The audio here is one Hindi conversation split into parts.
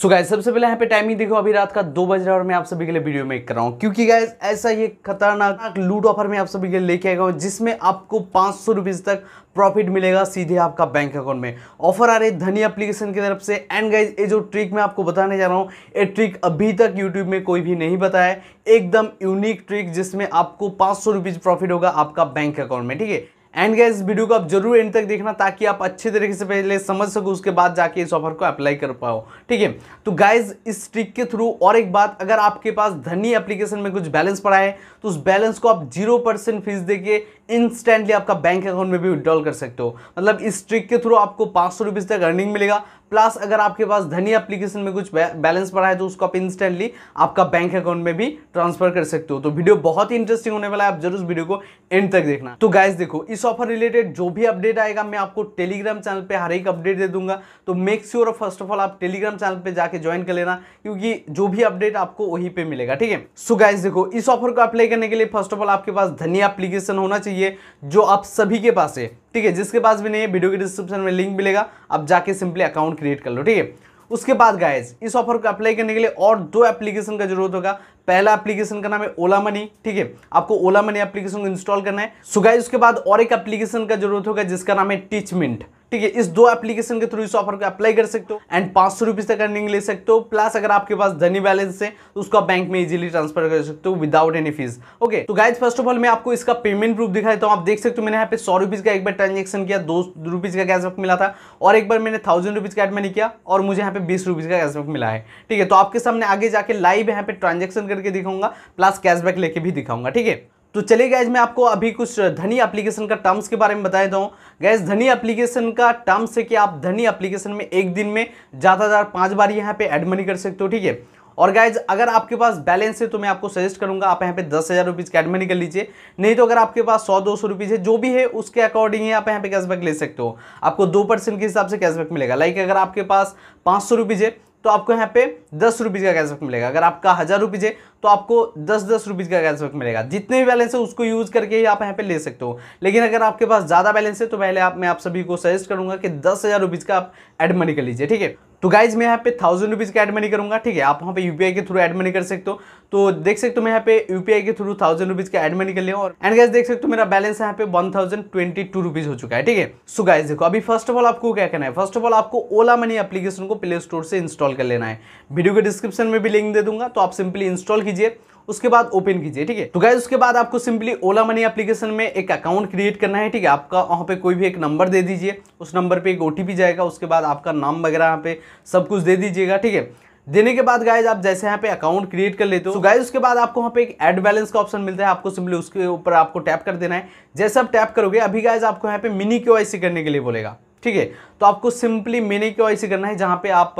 सो गाइज सबसे पहले यहाँ पे टाइमिंग देखो अभी रात का दो बज रहा है और मैं आप सभी के लिए वीडियो मेक कर रहा हूँ क्योंकि गाइज ऐसा ये खतरनाक लूट ऑफर मैं आप सभी के लिए लेके आएगा जिसमें आपको पाँच सौ तक प्रॉफिट मिलेगा सीधे आपका बैंक अकाउंट में ऑफर आ रही धनी एप्लीकेशन की तरफ से एंड गाइज ये जो ट्रिक मैं आपको बताने जा रहा हूँ ये ट्रिक अभी तक यूट्यूब में कोई भी नहीं बताया एकदम यूनिक ट्रिक जिसमें आपको पाँच सौ प्रॉफिट होगा आपका बैंक अकाउंट में ठीक है एंड गया इस वीडियो को आप जरूर एंड तक देखना ताकि आप अच्छे तरीके से पहले समझ सको उसके बाद जाके इस ऑफर को अप्लाई कर पाओ ठीक है तो गाइज इस ट्रिक के थ्रू और एक बात अगर आपके पास धनी एप्लीकेशन में कुछ बैलेंस पड़ा है तो उस बैलेंस को आप जीरो परसेंट फीस देके इंस्टेंटली आपका बैंक अकाउंट में भी विड्रॉल कर सकते हो मतलब इस ट्रिक के थ्रू आपको पाँच सौ रुपीज़ तक अर्निंग मिलेगा प्लस अगर आपके पास धनी एप्लीकेशन में कुछ बैलेंस पड़ा है तो उसको आप इंस्टेंटली आपका बैंक अकाउंट में भी ट्रांसफर कर सकते हो तो वीडियो बहुत ही इंटरेस्टिंग होने वाला है आप जरूर वीडियो को एंड तक देखना तो गाइज देखो इस ऑफर रिलेटेड जो भी अपडेट आएगा मैं आपको टेलीग्राम चैनल पर हर एक अपडेट दे दूंगा तो make sure first of all आप टेलीग्राम चैनल पर जाकर ज्वाइन कर लेना क्योंकि जो भी अपडेट आपको वहीं पर मिलेगा ठीक है सो गाइज देखो इस ऑफर को अप्लाई करने के लिए फर्स्ट ऑफ ऑल आपके पास धनी एप्लीकेशन होना चाहिए चाहिए जो आप सभी के पास है ठीक है जिसके पास भी नहीं है वीडियो के डिस्क्रिप्शन में लिंक मिलेगा आप जाके सिंपली अकाउंट क्रिएट कर लो ठीक है उसके बाद गायज इस ऑफर को अप्लाई करने के लिए और दो एप्लीकेशन का जरूरत होगा पहला एप्लीकेशन का नाम है ओला मनी ठीक है आपको ओला मनी एप्लीकेशन को इंस्टॉल करना है सो गाइज उसके बाद और एक एप्लीकेशन का जरूरत होगा जिसका नाम है टीचमेंट ठीक है इस दो एप्लीकेशन के थ्रू इस ऑफर को अप्लाई कर सकते हो एंड पांच सौ रुपीज़ तक अर्निंग ले सकते हो प्लस अगर आपके पास धनी बैलेंस है तो उसको आप बैंक में इजीली ट्रांसफर कर सकते हो विदाउट एनी फीस ओके तो गाइज फर्स्ट ऑफ ऑल मैं आपको इसका पेमेंट प्रूफ दिखा देता हूँ आप देख सकते हो मैंने यहाँ पे सौ रुपीज़ का एक बार ट्रांजेक्शन किया दो रुपीज़ का कैशबैक मिला था और एक बार मैंने थाउजेंड रुपीज़ का एड मनी किया और मुझे यहाँ पे बीस रुपीज़ का कैशबैक मिला है ठीक है तो आपके सामने आगे जाके लाइव यहाँ पे ट्रांजेक्शन करके दिखाऊंगा प्लस कैशबैक लेके भी दिखाऊंगा ठीक है तो चलिए गैज मैं आपको अभी कुछ धनी एप्लीकेशन का टर्म्स के बारे में बताया दूँ गैस धनी एप्लीकेशन का टर्म्स है कि आप धनी एप्लीकेशन में एक दिन में ज़्यादा ज़्यादा पाँच बार यहाँ पे एड मनी कर सकते हो ठीक है और गैज अगर आपके पास बैलेंस है तो मैं आपको सजेस्ट करूंगा आप यहाँ पे दस हज़ार रुपीज़ कैड मनी कर लीजिए नहीं तो अगर आपके पास सौ दो सौ रुपीज़ है जो भी है उसके अकॉर्डिंग ही आप यहाँ पे कैशबैक ले सकते हो आपको दो परसेंट के हिसाब से कैशबैक मिलेगा लाइक अगर आपके पास पाँच सौ रुपीज़ है तो आपको यहाँ पे दस रुपीज़ का कैशबैक मिलेगा अगर आपका हज़ार रुपीज़ है तो आपको दस दस रुपीज़ का कैशबैक मिलेगा जितने भी बैलेंस है उसको यूज़ करके ही आप यहाँ पे ले सकते हो लेकिन अगर आपके पास ज़्यादा बैलेंस है तो पहले आप मैं आप सभी को सजेस्ट करूंगा कि दस हज़ार रुपीज़ का आप एड मनी कर लीजिए ठीक है तो गाइज मैं यहाँ पे थाउजेंड रुपीज़ का एड मनी करूँगा ठीक है आप वहाँ पे यूपीआई के थ्रू एड मनी कर सकते हो तो देख सकते हो मैं यहाँ पे यूपीआई के थ्रू थाउजेंड रुपीज़ का एड मनी कर लिया और एंड गाइज देख सकते हो मेरा बैलेंस यहाँ पे one thousand twenty two rupees हो चुका है ठीक है सो गाइज देखो अभी फर्स्ट ऑफ ऑल आपको क्या करना है फर्स्ट ऑफ ऑल आपको ओला मनी एप्लीकेशन को प्ले स्टोर से इंस्टॉल कर लेना है वीडियो के डिस्क्रिप्शन में भी लिंक दे दूंगा तो आप सिंपली इंस्टॉल कीजिए उसके बाद ओपन कीजिए ठीक है तो गाइज उसके बाद आपको सिंपली ओला मनी एप्लीकेशन में एक अकाउंट क्रिएट करना है ठीक है आपका वहाँ पे कोई भी एक नंबर दे दीजिए उस नंबर पे एक ओ जाएगा उसके बाद आपका नाम वगैरह यहाँ पे सब कुछ दे दीजिएगा ठीक है देने के बाद गाइज आप जैसे यहाँ पे अकाउंट क्रिएट कर लेते हो तो गाइज उसके बाद आपको वहाँ पे एक एड बैलेंस का ऑप्शन मिलता है आपको सिंपली उसके ऊपर आपको टैप कर देना है जैसे आप टैप करोगे अभी गाइज आपको यहाँ पे मिनी के करने के लिए बोलेगा ठीक है तो आपको सिंपली मिनी क्यू करना है जहाँ पे आप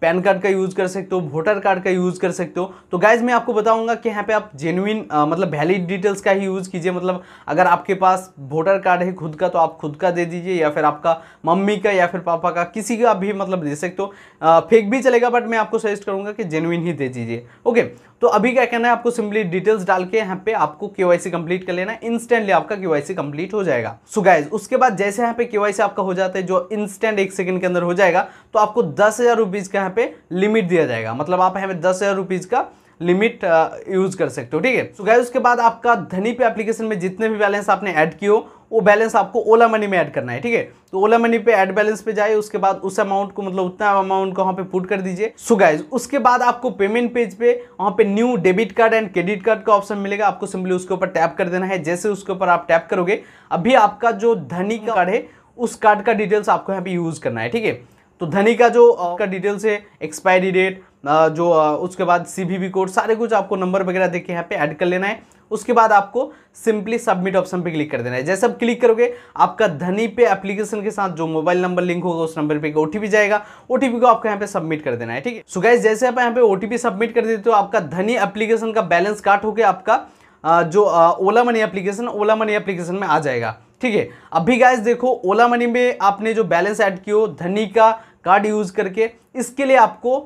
पैन कार्ड का यूज़ कर सकते हो वोटर कार्ड का यूज़ कर सकते हो तो गाइज मैं आपको बताऊंगा कि यहाँ पे आप जेन्यून मतलब वैलिड डिटेल्स का ही यूज़ कीजिए मतलब अगर आपके पास वोटर कार्ड है खुद का तो आप खुद का दे दीजिए या फिर आपका मम्मी का या फिर पापा का किसी का भी मतलब दे सकते हो फेक भी चलेगा बट मैं आपको सजेस्ट करूँगा कि जेनुइन ही दे दीजिए ओके तो अभी क्या कहना है आपको सिंपली डिटेल्स डाल के यहाँ पे आपको केवाईसी कंप्लीट कर लेना है इंस्टेंटली आपका केवाईसी कंप्लीट हो जाएगा सो so गाइज उसके बाद जैसे यहाँ पे केवाईसी आपका हो जाता है जो इंस्टेंट एक सेकंड के अंदर हो जाएगा तो आपको दस हजार रुपीज का यहाँ पे लिमिट दिया जाएगा मतलब आप यहाँ पे दस हजार रुपीज का लिमिट यूज uh, कर सकते हो ठीक है सो गैस उसके बाद आपका धनी पे एप्लीकेशन में जितने भी बैलेंस आपने ऐड किए हो वो बैलेंस आपको ओला मनी में ऐड करना है ठीक है तो ओला मनी पे ऐड बैलेंस पे जाए उसके बाद उस अमाउंट को मतलब उतना अमाउंट को वहाँ पे पुट कर दीजिए सो गाइज उसके बाद आपको पेमेंट पेज पे वहाँ पे new debit card and credit card का ऑप्शन मिलेगा आपको सिंपली उसके ऊपर टैप कर देना है जैसे उसके ऊपर आप टैप करोगे अभी आपका जो धनी कार्ड है उस कार्ड का डिटेल्स आपको यहाँ पे यूज़ करना है ठीक है तो धनी का जो आपका uh, डिटेल्स है एक्सपायरी डेट जो उसके बाद सी कोड सारे कुछ आपको नंबर वगैरह देखे यहाँ पे ऐड कर लेना है उसके बाद आपको सिंपली सबमिट ऑप्शन पे क्लिक कर देना है जैसे आप क्लिक करोगे आपका धनी पे एप्लीकेशन के साथ जो मोबाइल नंबर लिंक होगा उस नंबर पे ओटीपी जाएगा ओटीपी को आपको यहाँ पे सबमिट कर देना है ठीक है सो गैस जैसे आप यहाँ पे ओटीपी सबमिट कर देते हो आपका धनी एप्लीकेशन का बैलेंस काट होकर आपका जो Ola money application Ola money application में आ जाएगा ठीक है अभी गैस देखो ओला मनी में आपने जो बैलेंस ऐड किया धनी का कार्ड यूज करके इसके लिए आपको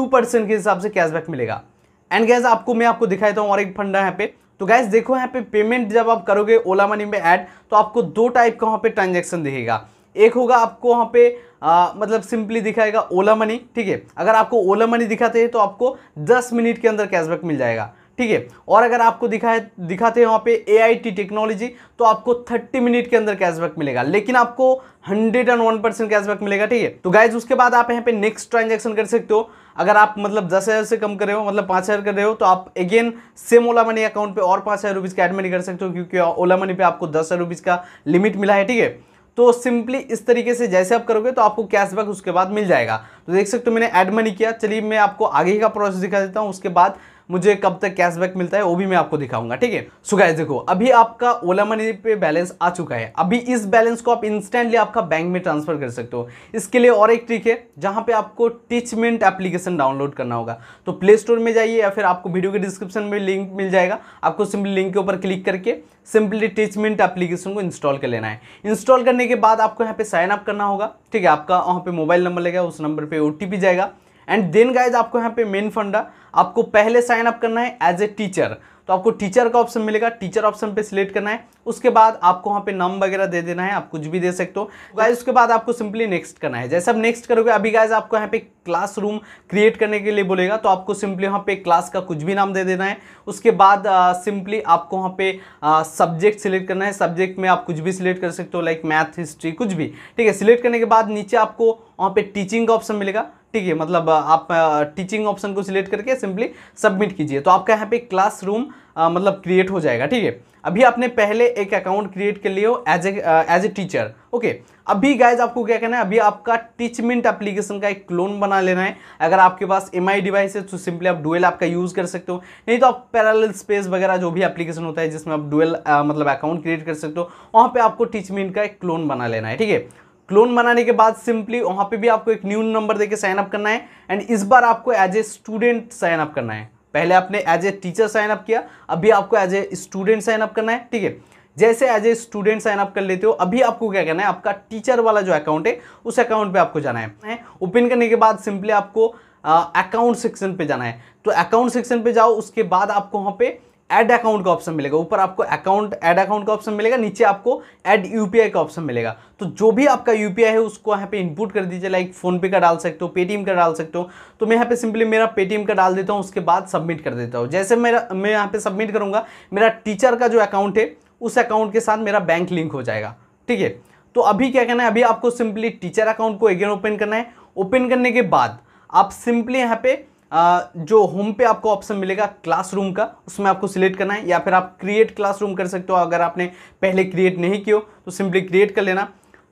टू परसेंट के हिसाब से कैशबैक मिलेगा एंड गैस आपको मैं आपको दिखाई देता हूँ और एक फंडा यहाँ पे तो गैस देखो यहाँ पे पेमेंट जब आप करोगे ओला मनी में ऐड तो आपको दो टाइप का वहाँ पे ट्रांजेक्शन दिखेगा एक होगा आपको वहाँ पे आ, मतलब सिंपली दिखाएगा ओला मनी ठीक है अगर आपको ओला मनी दिखाते हैं तो आपको 10 मिनट के अंदर कैशबैक मिल जाएगा ठीक है और अगर आपको दिखाए दिखाते हैं वहाँ पे ए टेक्नोलॉजी तो आपको 30 मिनट के अंदर कैशबैक मिलेगा लेकिन आपको 101 परसेंट कैशबैक मिलेगा ठीक है तो गाइज उसके बाद आप यहाँ पे नेक्स्ट ट्रांजेक्शन कर सकते हो अगर आप मतलब दस हज़ार से कम कर रहे हो मतलब पाँच हज़ार कर रहे हो तो आप again same Ola money account पे और पाँच हज़ार रुपीज़ का एड मनी कर सकते हो क्योंकि ओला मनी पे आपको दस हज़ार रुपीज़ का लिमिट मिला है ठीक है तो सिंपली इस तरीके से जैसे आप करोगे तो आपको कैशबैक उसके बाद मिल जाएगा तो देख सकते हो मैंने एड मनी किया चलिए मैं आपको आगे का प्रोसेस दिखा देता हूँ उसके बाद मुझे कब तक कैशबैक मिलता है वो भी मैं आपको दिखाऊंगा ठीक है सो गाइस देखो अभी आपका ओला मनी पे बैलेंस आ चुका है अभी इस बैलेंस को आप इंस्टेंटली आपका बैंक में ट्रांसफर कर सकते हो इसके लिए और एक ट्रिक है जहाँ पे आपको टीचमेंट एप्लीकेशन डाउनलोड करना होगा तो प्ले स्टोर में जाइए या फिर आपको वीडियो के डिस्क्रिप्शन में लिंक मिल जाएगा आपको सिंपली लिंक के ऊपर क्लिक करके सिंपली टीचमेंट एप्लीकेशन को इंस्टॉल कर लेना है इंस्टॉल करने के बाद आपको यहाँ पे साइन अप करना होगा ठीक है आपका वहाँ पे मोबाइल नंबर लगेगा उस नंबर पर ओ जाएगा एंड देन गाइज आपको यहाँ पे मेन फंडा आपको पहले साइन अप करना है एज ए टीचर तो आपको टीचर का ऑप्शन मिलेगा टीचर ऑप्शन पे सिलेक्ट करना है उसके बाद आपको वहाँ पे नाम वगैरह दे देना है आप कुछ भी दे सकते हो गाइज उसके बाद आपको सिंपली नेक्स्ट करना है जैसे आप नेक्स्ट करोगे अभी गाइज आपको यहाँ पे क्लासरूम क्रिएट करने के लिए बोलेगा तो आपको सिंपली वहाँ पे क्लास का कुछ भी नाम दे देना है उसके बाद सिंपली आपको वहाँ पे सब्जेक्ट सिलेक्ट करना है सब्जेक्ट में आप कुछ भी सिलेक्ट कर सकते हो लाइक मैथ हिस्ट्री कुछ भी ठीक है सिलेक्ट करने के बाद नीचे आपको वहाँ पे टीचिंग का ऑप्शन मिलेगा ठीक है मतलब आप टीचिंग ऑप्शन को सिलेक्ट करके सिंपली सबमिट कीजिए तो आपका यहाँ पे रूम मतलब क्रिएट हो जाएगा ठीक है अभी आपने पहले एक अकाउंट क्रिएट कर लियो as a as a teacher okay अभी गाइज आपको क्या करना है अभी आपका टीचमेंट एप्लीकेशन का एक क्लोन बना लेना है अगर आपके पास एम आई डिवाइस है तो सिंपली आप डुएल आपका यूज़ कर सकते हो नहीं तो आप पैरल स्पेस वगैरह जो भी एप्लीकेशन होता है जिसमें आप डुएल मतलब अकाउंट क्रिएट कर सकते हो वहाँ पर आपको टीचमेंट का एक क्लोन बना लेना है ठीक है क्लोन बनाने के बाद सिंपली वहाँ पे भी आपको एक न्यू नंबर देके साइन अप करना है एंड इस बार आपको as a student sign up करना है पहले आपने as a teacher sign up किया अभी आपको as a student sign up करना है ठीक है जैसे as a student sign up कर लेते हो अभी आपको क्या करना है आपका टीचर वाला जो अकाउंट है उस अकाउंट पर आपको जाना है ओपन करने के बाद सिंपली आपको अकाउंट सेक्शन पे जाना है तो अकाउंट सेक्शन पर जाओ उसके बाद आपको वहाँ पे ऐड अकाउंट का ऑप्शन मिलेगा ऊपर आपको अकाउंट ऐड अकाउंट का ऑप्शन मिलेगा नीचे आपको ऐड यूपीआई का ऑप्शन मिलेगा तो जो भी आपका यूपीआई है उसको यहाँ पे इनपुट कर दीजिए लाइक फोनपे का डाल सकते हो पेटीएम का डाल सकते हो तो मैं यहाँ पे सिंपली मेरा पेटीएम का डाल देता हूँ उसके बाद सबमिट कर देता हूँ जैसे मेरा मैं यहाँ पे सबमिट करूंगा मेरा टीचर का जो अकाउंट है उस अकाउंट के साथ मेरा बैंक लिंक हो जाएगा ठीक है तो अभी क्या करना है अभी आपको सिंपली टीचर अकाउंट को अगेन ओपन करना है ओपन करने के बाद आप सिंपली यहाँ पे जो होम पे आपको ऑप्शन मिलेगा क्लासरूम का उसमें आपको सिलेक्ट करना है या फिर आप क्रिएट क्लासरूम कर सकते हो अगर आपने पहले क्रिएट नहीं किया तो सिंपली क्रिएट कर लेना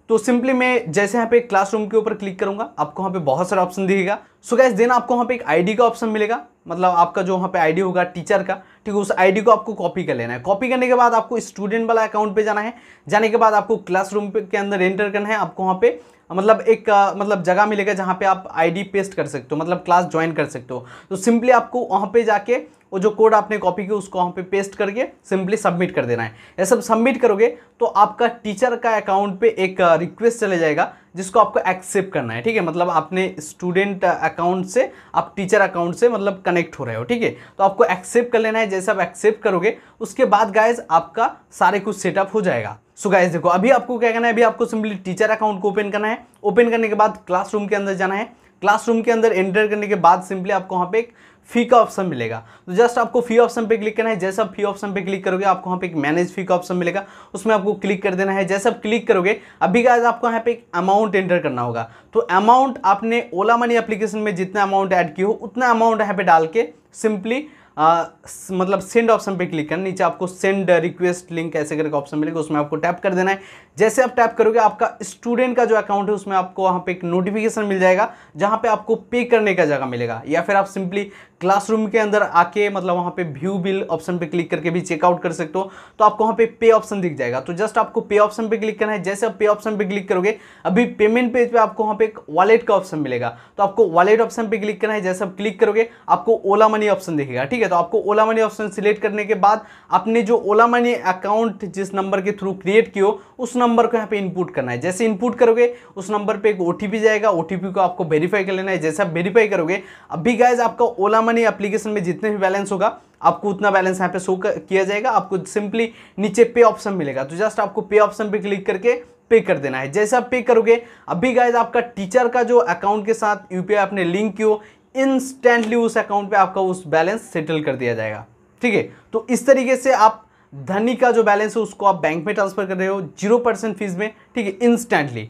तो सिंपली मैं जैसे यहाँ पे क्लासरूम के ऊपर क्लिक करूंगा आपको वहाँ पे बहुत सारा ऑप्शन दिखेगा सो गैस देन आपको वहाँ पे एक आईडी का ऑप्शन मिलेगा मतलब आपका जो वहाँ पे आईडी होगा टीचर का ठीक है उस आईडी को आपको कॉपी कर लेना है कॉपी करने के बाद आपको स्टूडेंट वाला अकाउंट पे जाना है जाने के बाद आपको क्लासरूम के अंदर एंटर करना है आपको वहाँ पे मतलब एक मतलब जगह मिलेगा जहाँ पे आप आईडी पेस्ट कर सकते हो मतलब क्लास ज्वाइन कर सकते हो तो सिंपली आपको वहाँ पे जाके वो जो कोड आपने कॉपी किया उसको वहाँ पे पेस्ट करके सिंपली सबमिट कर देना है ये सब सबमिट करोगे तो आपका टीचर का अकाउंट पे एक रिक्वेस्ट चले जाएगा जिसको आपको एक्सेप्ट करना है ठीक है मतलब आपने स्टूडेंट अकाउंट से आप टीचर अकाउंट से मतलब कनेक्ट हो रहे हो ठीक है तो आपको एक्सेप्ट कर लेना है जैसे आप एक्सेप्ट करोगे उसके बाद गाइज आपका सारे कुछ सेटअप हो जाएगा सो गाइस देखो अभी आपको क्या करना है अभी आपको सिंपली टीचर अकाउंट को ओपन करना है ओपन करने के बाद क्लासरूम के अंदर जाना है क्लासरूम के अंदर एंटर करने के बाद सिंपली आपको वहाँ पे एक फी का ऑप्शन मिलेगा तो जस्ट आपको फी ऑप्शन पे क्लिक करना है जैसे आप फी ऑप्शन पे क्लिक करोगे आपको वहाँ पे एक मैनेज फी का ऑप्शन मिलेगा उसमें आपको क्लिक कर देना है जैसे आप क्लिक करोगे अभी का आपको यहाँ पे एक अमाउंट एंटर करना होगा तो अमाउंट आपने ओला मनी एप्लीकेशन में जितना अमाउंट ऐड किया हो उतना अमाउंट यहाँ पे डाल के सिंपली आ, मतलब सेंड ऑप्शन पे क्लिक करना नीचे आपको सेंड रिक्वेस्ट लिंक ऐसे करके ऑप्शन मिलेगा उसमें आपको टैप कर देना है जैसे आप टैप करोगे आपका स्टूडेंट का जो अकाउंट है उसमें आपको वहाँ पे एक नोटिफिकेशन मिल जाएगा जहाँ पे आपको पे करने का जगह मिलेगा या फिर आप सिंपली क्लासरूम के अंदर आके मतलब वहाँ पे व्यू बिल ऑप्शन पे क्लिक करके भी चेकआउट कर सकते हो तो आपको वहाँ पे पे ऑप्शन दिख जाएगा तो जस्ट आपको पे ऑप्शन पे क्लिक करना है जैसे आप पे ऑप्शन पे क्लिक करोगे अभी पेमेंट पेज पे आपको वहाँ पे एक वॉलेट का ऑप्शन मिलेगा तो आपको वॉलेट ऑप्शन पे क्लिक करना है जैसे आप क्लिक करोगे आपको ओला मनी ऑप्शन दिखेगा ठीक है तो आपको ओला मनी ऑप्शन सिलेक्ट करने के बाद आपने जो ओला मनी अकाउंट जिस नंबर के थ्रू क्रिएट किया उस नंबर को यहाँ पे इनपुट करना है जैसे इनपुट करोगे उस नंबर पर एक ओ जाएगा ओ को आपको वेरीफाई कर लेना है जैसे आप वेरीफाई करोगे अभी गायज आपका ओला मनी एप्लीकेशन में जितने भी बैलेंस होगा आपको उतना बैलेंस यहाँ पे शो किया जाएगा आपको सिंपली नीचे पे ऑप्शन मिलेगा तो जस्ट आपको पे ऑप्शन पे क्लिक करके पे कर देना है जैसे आप पे करोगे अभी गाइज आपका टीचर का जो अकाउंट के साथ यूपीआई आपने लिंक किया इंस्टेंटली उस अकाउंट पे आपका उस बैलेंस सेटल कर दिया जाएगा ठीक है तो इस तरीके से आप धनी का जो बैलेंस है उसको आप बैंक में ट्रांसफर कर रहे हो जीरो परसेंट फीस में ठीक है इंस्टेंटली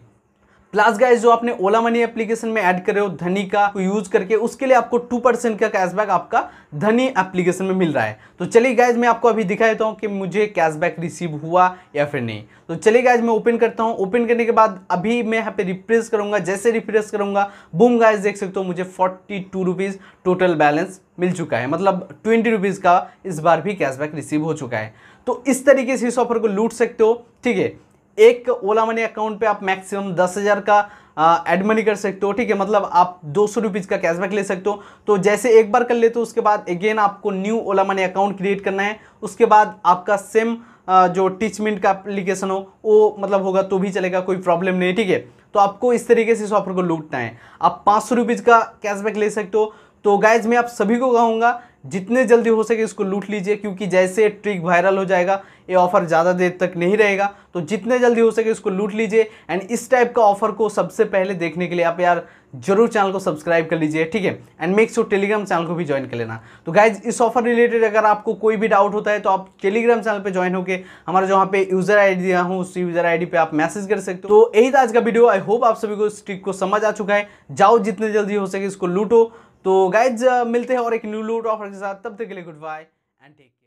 प्लस गाइज जो आपने ओला मनी एप्लीकेशन में ऐड करे हो धनी का को यूज करके उसके लिए आपको टू परसेंट का कैशबैक आपका धनी एप्लीकेशन में मिल रहा है तो चलिए गाइज मैं आपको अभी दिखा देता हूँ कि मुझे कैशबैक रिसीव हुआ या फिर नहीं तो चलिए गाइज मैं ओपन करता हूँ ओपन करने के बाद अभी मैं यहाँ पे रिप्रेस करूंगा जैसे रिप्रेस करूंगा बूम गाइज देख सकते हो मुझे forty two rupees total balance मिल चुका है मतलब ट्वेंटी रुपीज़ का इस बार भी कैशबैक रिसीव हो चुका है तो इस तरीके से इस ऑफर को लूट सकते हो ठीक है एक ओला मनी अकाउंट पे आप मैक्सिमम दस हज़ार का एड मनी कर सकते हो ठीक है मतलब आप दो सौ रुपीज़ का कैशबैक ले सकते हो तो जैसे एक बार कर लेते हो उसके बाद अगेन आपको new Ola money account create करना है उसके बाद आपका सेम जो टीचमेंट का एप्लीकेशन हो वो मतलब होगा तो भी चलेगा कोई प्रॉब्लम नहीं ठीक है तो आपको इस तरीके से इस ऑफर को लूटना है आप पाँच सौ रुपीज़ का कैशबैक ले सकते हो तो गाइज मैं आप सभी को कहूँगा जितने जल्दी हो सके इसको लूट लीजिए क्योंकि जैसे ट्रिक वायरल हो जाएगा ये ऑफर ज़्यादा देर तक नहीं रहेगा तो जितने जल्दी हो सके इसको लूट लीजिए एंड इस टाइप का ऑफर को सबसे पहले देखने के लिए आप यार जरूर चैनल को सब्सक्राइब कर लीजिए ठीक है and make sure Telegram channel को भी ज्वाइन कर लेना तो गाइज इस ऑफर रिलेटेड अगर आपको कोई भी डाउट होता है तो आप टेलीग्राम चैनल पे ज्वाइन होकर हमारा जहाँ पे यूजर आईडी दिया हूँ उस यूजर आईडी पे आप मैसेज कर सकते हो तो यही था आज का वीडियो आई होप आप सभी को इस ट्रिक को समझ आ चुका है जाओ जितने जल्दी हो सके इसको लूटो तो गाइज मिलते हैं और एक न्यू लूट ऑफर के साथ तब तक के लिए गुड बाय एंड टेक